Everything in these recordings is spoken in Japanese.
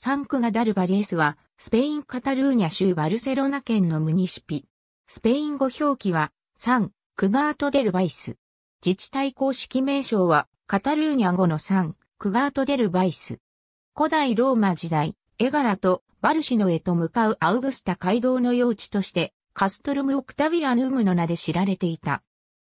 サンクガダルバリエスは、スペイン・カタルーニャ州バルセロナ県のムニシピ。スペイン語表記は、サン・クガート・デル・バイス。自治体公式名称は、カタルーニャ語のサン・クガート・デル・バイス。古代ローマ時代、エガラとバルシノへと向かうアウグスタ街道の用地として、カストルム・オクタビアヌームの名で知られていた。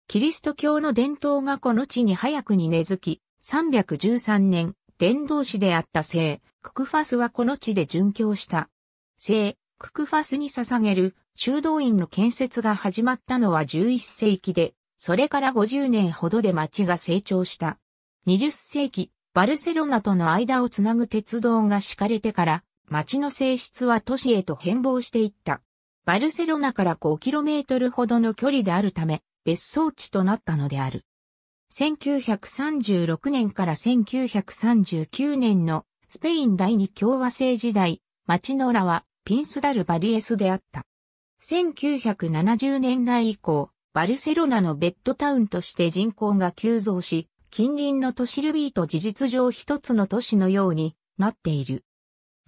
キリスト教の伝統がこの地に早くに根付き、313年、伝道師であった聖、ククファスはこの地で殉教した。聖、ククファスに捧げる修道院の建設が始まったのは11世紀で、それから50年ほどで町が成長した。20世紀、バルセロナとの間をつなぐ鉄道が敷かれてから、町の性質は都市へと変貌していった。バルセロナから 5km ほどの距離であるため、別荘地となったのである。1936年から1939年のスペイン第二共和制時代、街のラはピンスダルバリエスであった。1970年代以降、バルセロナのベッドタウンとして人口が急増し、近隣の都市ルビーと事実上一つの都市のようになっている。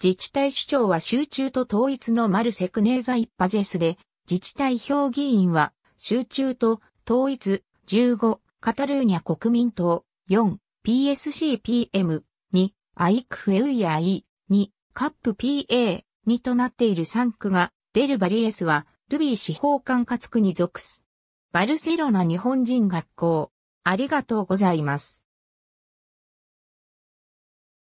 自治体首長は集中と統一のマルセクネーザ・イッパジェスで、自治体評議員は集中と統一15カタルーニャ国民党、4、PSCPM、2、アイクフェウイアイ、2、カップ PA、2となっている3区が、デルバリエスは、ルビー司法管轄区に属す。バルセロナ日本人学校。ありがとうございます。